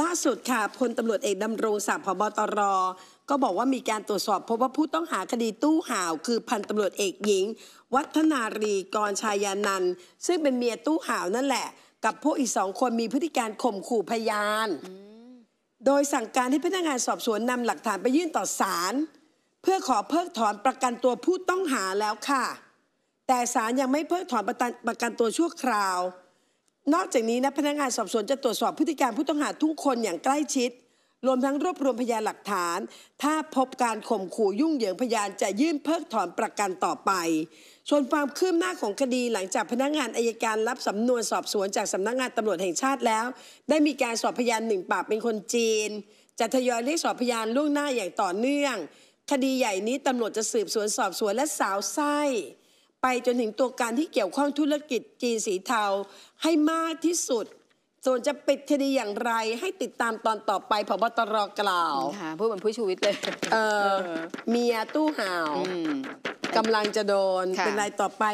ล่าสุดค่ะพลตำรวจเอกดำรงศักดิ์พบตร ก็บอกว่ามีการตรวจสอบพบว่าผู้ต้องหาคดีตู้ห่าวคือพันตำรวจเอกหญิง วัฒนารีกรชายานันท์ซึ่งเป็นเมียตู้ห่าวนั่นแหละ กับพวกอีกสองคนมีพฤติการข่มขู่พยาน โดยสั่งการให้พนักงานสอบสวนนำหลักฐานไปยื่นต่อศาลเพื่อขอเพิกถอนประกันตัวผู้ต้องหาแล้วค่ะ แต่ศาลยังไม่เพิกถอนประกันตัวชั่วคราวนอกจากนี้นะพนักงานสอบสวนจะตรวจสอบพฤติการผู้ต้องหาทุกคนอย่างใกล้ชิด รวมทั้งรวบรวมพยานหลักฐาน ถ้าพบการข่มขู่ยุ่งเหยิงพยานจะยื่นเพิกถอนประกันต่อไป ส่วนความคืบหน้าของคดีหลังจากพนักงานอายการรับสำนวนสอบสวนจากสำนักงานตำรวจแห่งชาติแล้ว ได้มีการสอบพยานหนึ่งปากเป็นคนจีน จะทยอยเรียกสอบพยานล่วงหน้าอย่างต่อเนื่อง คดีใหญ่นี้ตำรวจจะสืบสวนสอบสวนและสาวไส้ไปจนถึงตัวการที่เกี่ยวข้องธุรกิจจีนสีเทาให้มากที่สุดส่วนจะปิดคดีอย่างไรให้ติดตามตอนต่อไปพบตรกล่าวค่ะพูดเหมือนผู้ชูวิทย์เลยเออเมียตู้ห่าวกำลังจะโดนเป็นรายต่อไป